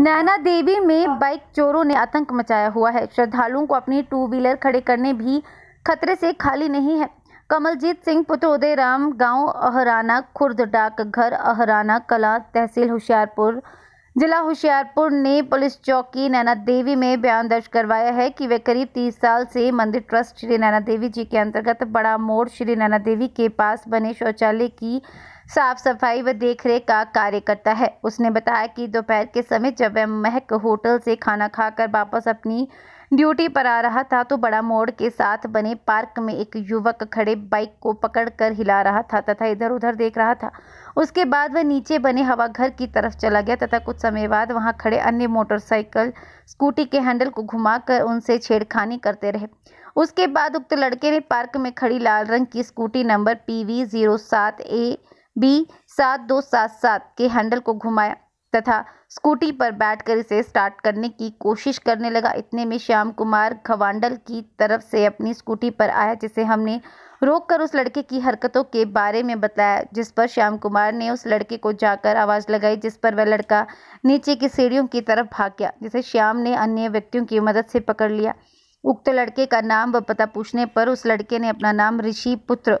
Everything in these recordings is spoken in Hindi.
नैना देवी में हाँ। बाइक चोरों ने आतंक मचाया हुआ है श्रद्धालुओं को अपनी टू व्हीलर खड़े करने भी खतरे से खाली नहीं है कमलजीत सिंह पुत्र उदय राम गांव अहराना खुर्द डाक घर अहराना कला तहसील होशियारपुर जिला होशियारपुर ने पुलिस चौकी नैना देवी में बयान दर्ज करवाया है कि वे करीब तीस साल से मंदिर ट्रस्ट श्री नैना देवी जी के अंतर्गत बड़ा मोड़ श्री नैना देवी के पास बने शौचालय की साफ सफाई व देखरेख का कार्य करता है उसने बताया कि दोपहर के समय जब वह महक होटल से खाना खाकर वापस अपनी ड्यूटी पर आ रहा था तो बड़ा मोड़ के साथ बने पार्क में एक युवक खड़े बाइक को पकड़कर हिला रहा था तथा इधर उधर देख रहा था उसके बाद वह नीचे बने हवा घर की तरफ चला गया तथा कुछ समय बाद वहां खड़े अन्य मोटरसाइकिल स्कूटी के हैंडल को घुमाकर उनसे छेड़खानी करते रहे उसके बाद उक्त लड़के ने पार्क में खड़ी लाल रंग की scooty number P V zero सात ए बी सात दो सात सात के हैंडल को घुमाया तथा स्कूटी पर बैठकर इसे स्टार्ट करने की कोशिश करने लगा इतने में श्याम कुमार खवांडल की तरफ से अपनी स्कूटी पर आया जिसे हमने रोक कर उस लड़के की हरकतों के बारे में बताया जिस पर श्याम कुमार ने उस लड़के को जाकर आवाज़ लगाई जिस पर वह लड़का नीचे की सीढ़ियों की तरफ भाग गया जिसे श्याम ने अन्य व्यक्तियों की मदद से पकड़ लिया उक्त लड़के का नाम व पता पूछने पर उस लड़के ने अपना नाम ऋषि पुत्र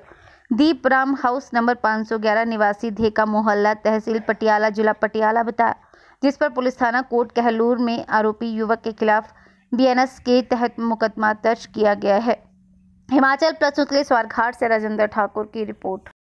दीप राम हाउस नंबर 511 निवासी धेका मोहल्ला तहसील पटियाला जिला पटियाला बताया जिस पर पुलिस थाना कोट कहलूर में आरोपी युवक के खिलाफ बीएनएस के तहत मुकदमा दर्ज किया गया है हिमाचल प्रस्तुत के स्वारघाट से राजेंद्र ठाकुर की रिपोर्ट